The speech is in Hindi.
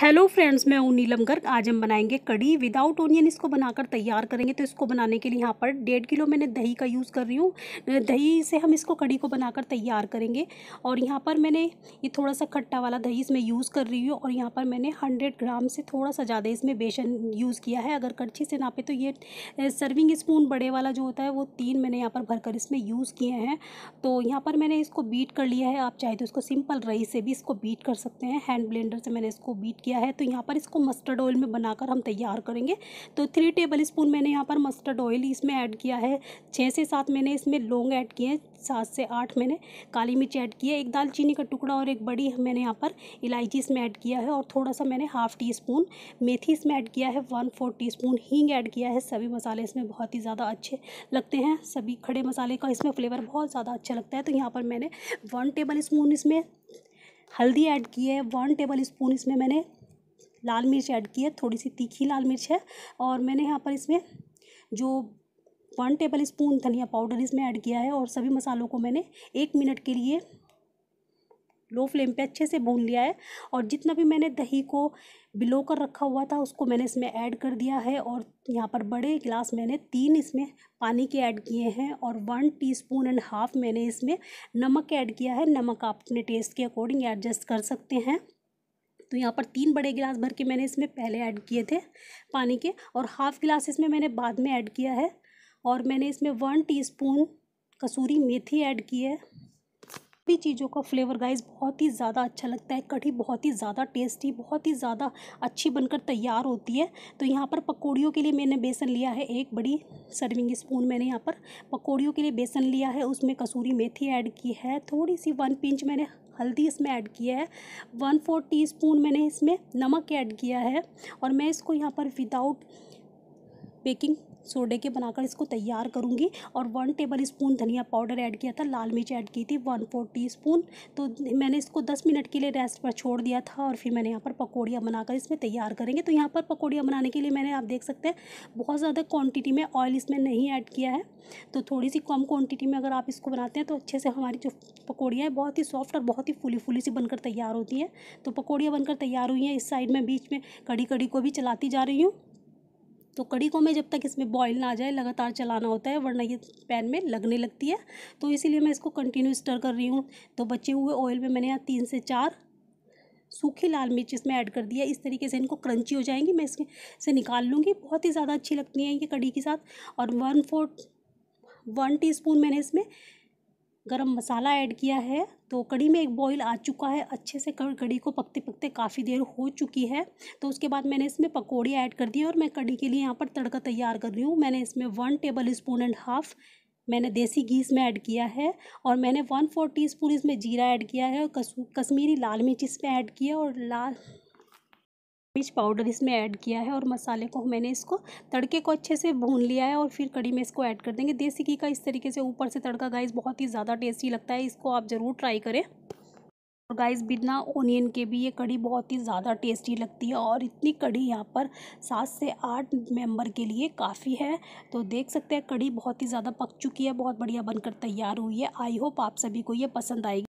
हेलो फ्रेंड्स मैं हूँ नीलम गर्ग आज हम बनाएंगे कड़ी विदाउट ओनियन इसको बनाकर तैयार करेंगे तो इसको बनाने के लिए यहाँ पर डेढ़ किलो मैंने दही का यूज़ कर रही हूँ दही से हम इसको कड़ी को बनाकर तैयार करेंगे और यहाँ पर मैंने ये थोड़ा सा खट्टा वाला दही इसमें यूज़ कर रही हूँ और यहाँ पर मैंने हंड्रेड ग्राम से थोड़ा सा ज़्यादा इसमें बेसन यूज़ किया है अगर कड़छी से नापे तो ये सर्विंग स्पून बड़े वाला जो होता है वो तीन मैंने यहाँ पर भरकर इसमें यूज़ किए हैं तो यहाँ पर मैंने इसको बीट कर लिया है आप चाहे तो इसको सिंपल रही से भी इसको बीट कर सकते हैं हैंड ब्लेंडर से मैंने इसको बीट किया है तो यहाँ पर इसको मस्टर्ड ऑयल में बनाकर हम तैयार करेंगे तो थ्री टेबल स्पून मैंने यहाँ पर मस्टर्ड ऑयल इसमें ऐड किया है छः से सात मैंने इसमें लौंग ऐड किए हैं सात से आठ मैंने काली मिर्च ऐड किया एक दालचीनी का टुकड़ा और एक बड़ी मैंने यहाँ पर इलायची इसमें ऐड किया है और थोड़ा सा मैंने हाफ़ टी स्पून मेथी इसमें ऐड किया है वन फोर टी स्पून हींग ऐड किया है सभी मसाले इसमें बहुत ही ज़्यादा अच्छे लगते हैं सभी खड़े मसाले का इसमें फ्लेवर बहुत ज़्यादा अच्छा लगता है तो यहाँ पर मैंने वन टेबल स्पून इसमें हल्दी ऐड की है वन टेबल स्पून इसमें मैंने लाल मिर्च ऐड की है थोड़ी सी तीखी लाल मिर्च है और मैंने यहाँ पर इसमें जो वन टेबल स्पून धनिया पाउडर इसमें ऐड किया है और सभी मसालों को मैंने एक मिनट के लिए लो फ्लेम पे अच्छे से भून लिया है और जितना भी मैंने दही को बिलो कर रखा हुआ था उसको मैंने इसमें ऐड कर दिया है और यहाँ पर बड़े गिलास मैंने तीन इसमें पानी के ऐड किए हैं और वन टीस्पून एंड हाफ़ मैंने इसमें नमक ऐड किया है नमक आप अपने टेस्ट के अकॉर्डिंग एडजस्ट कर सकते हैं तो यहाँ पर तीन बड़े गिलास भर के मैंने इसमें पहले ऐड किए थे पानी के और हाफ़ गिलास इसमें मैंने बाद में ऐड किया है और मैंने इसमें वन टीस्पून कसूरी मेथी ऐड की है सभी चीज़ों का फ्लेवर गाइस बहुत ही ज़्यादा अच्छा लगता है कढ़ी बहुत ही ज़्यादा टेस्टी बहुत ही ज़्यादा अच्छी बनकर तैयार होती है तो यहाँ पर पकौड़ियों के लिए मैंने बेसन लिया है एक बड़ी सर्विंग स्पून मैंने यहाँ पर पकौड़ियों के लिए बेसन लिया है उसमें कसूरी मेथी ऐड की है थोड़ी सी वन पिंच मैंने हल्दी इसमें ऐड किया है वन फोर टी स्पून मैंने इसमें नमक ऐड किया है और मैं इसको यहाँ पर विदाउट बेकिंग सोडे के बनाकर इसको तैयार करूँगी और वन टेबल स्पून धनिया पाउडर ऐड किया था लाल मिर्च ऐड की थी वन फोर टी स्पून तो मैंने इसको दस मिनट के लिए रेस्ट पर छोड़ दिया था और फिर मैंने यहाँ पर पकौड़ियाँ बनाकर इसमें तैयार करेंगे तो यहाँ पर पकौड़ियाँ बनाने के लिए मैंने आप देख सकते हैं बहुत ज़्यादा क्वान्टिटी में ऑयल इसमें नहीं ऐड किया है तो थोड़ी सी कम क्वान्टिटी में अगर आप इसको बनाते हैं तो अच्छे से हमारी जो पकौड़ियाँ हैं बहुत ही सॉफ्ट और बहुत ही फूली फूली सी बनकर तैयार होती हैं तो पकौड़ियाँ बनकर तैयार हुई हैं इस साइड में बीच में कड़ी कड़ी को भी चलाती जा रही हूँ तो कड़ी को मैं जब तक इसमें बॉईल ना आ जाए लगातार चलाना होता है वरना ये पैन में लगने लगती है तो इसीलिए मैं इसको कंटिन्यू स्टर कर रही हूँ तो बचे हुए ऑयल में मैंने यहाँ तीन से चार सूखी लाल मिर्च इसमें ऐड कर दिया इस तरीके से इनको क्रंची हो जाएंगी मैं इसके से निकाल लूँगी बहुत ही ज़्यादा अच्छी लगती है ये कड़ी के साथ और वन फोर्थ वन टी मैंने इसमें गरम मसाला ऐड किया है तो कड़ी में एक बॉईल आ चुका है अच्छे से कड़ी को पकते पकते काफ़ी देर हो चुकी है तो उसके बाद मैंने इसमें पकौड़ी ऐड कर दी और मैं कड़ी के लिए यहाँ पर तड़का तैयार कर रही हूँ मैंने इसमें one tablespoon and half मैंने देसी घी इसमें ऐड किया है और मैंने वन फोर टी स्पून इसमें जीरा ऐड किया है और कश्मीरी लाल मिर्च इसमें ऐड किया और लाल मिर्च पाउडर इसमें ऐड किया है और मसाले को मैंने इसको तड़के को अच्छे से भून लिया है और फिर कड़ी में इसको ऐड कर देंगे देसी घी का इस तरीके से ऊपर से तड़का गाइस बहुत ही ज़्यादा टेस्टी लगता है इसको आप ज़रूर ट्राई करें और गाइस बिना ओनियन के भी ये कड़ी बहुत ही ज़्यादा टेस्टी लगती है और इतनी कड़ी यहाँ पर सात से आठ मेंबर के लिए काफ़ी है तो देख सकते हैं कड़ी बहुत ही ज़्यादा पक चुकी है बहुत बढ़िया बनकर तैयार हुई है आई होप आप सभी को ये पसंद आएगी